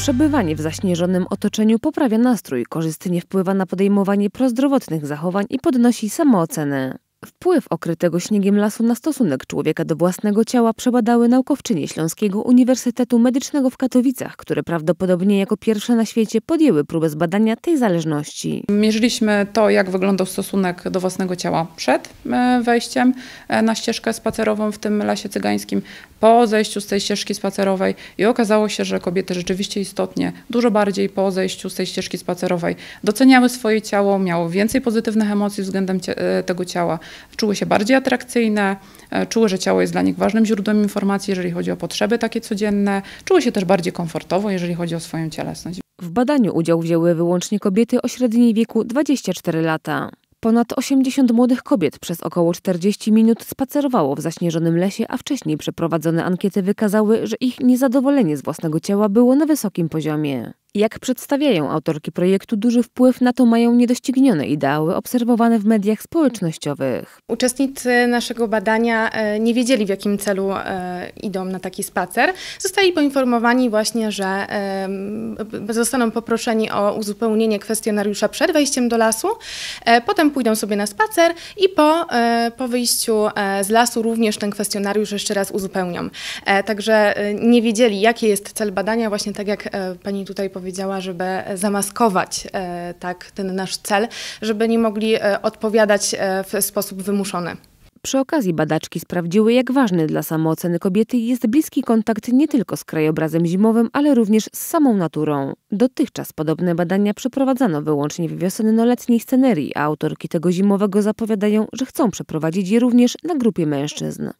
Przebywanie w zaśnieżonym otoczeniu poprawia nastrój, korzystnie wpływa na podejmowanie prozdrowotnych zachowań i podnosi samoocenę. Wpływ okrytego śniegiem lasu na stosunek człowieka do własnego ciała przebadały naukowczynie Śląskiego Uniwersytetu Medycznego w Katowicach, które prawdopodobnie jako pierwsze na świecie podjęły próbę zbadania tej zależności. Mierzyliśmy to, jak wyglądał stosunek do własnego ciała przed e, wejściem e, na ścieżkę spacerową w tym lasie cygańskim, po zejściu z tej ścieżki spacerowej i okazało się, że kobiety rzeczywiście istotnie, dużo bardziej po zejściu z tej ścieżki spacerowej, doceniały swoje ciało, miały więcej pozytywnych emocji względem e, tego ciała czuły się bardziej atrakcyjne, e, czuły, że ciało jest dla nich ważnym źródłem informacji, jeżeli chodzi o potrzeby takie codzienne, czuły się też bardziej komfortowo, jeżeli chodzi o swoją cielesność. W badaniu udział wzięły wyłącznie kobiety o średniej wieku 24 lata. Ponad 80 młodych kobiet przez około 40 minut spacerowało w zaśnieżonym lesie, a wcześniej przeprowadzone ankiety wykazały, że ich niezadowolenie z własnego ciała było na wysokim poziomie. Jak przedstawiają autorki projektu, duży wpływ na to mają niedoścignione ideały obserwowane w mediach społecznościowych. Uczestnicy naszego badania e, nie wiedzieli, w jakim celu e, idą na taki spacer. Zostali poinformowani właśnie, że zostaną poproszeni o uzupełnienie kwestionariusza przed wejściem do lasu. E, potem pójdą sobie na spacer i po, po wyjściu z lasu również ten kwestionariusz jeszcze raz uzupełnią. Także nie wiedzieli, jaki jest cel badania, właśnie tak jak pani tutaj powiedziała powiedziała, żeby zamaskować e, tak, ten nasz cel, żeby nie mogli e, odpowiadać e, w sposób wymuszony. Przy okazji badaczki sprawdziły, jak ważny dla samooceny kobiety jest bliski kontakt nie tylko z krajobrazem zimowym, ale również z samą naturą. Dotychczas podobne badania przeprowadzano wyłącznie w wiosennoletniej scenerii, a autorki tego zimowego zapowiadają, że chcą przeprowadzić je również na grupie mężczyzn.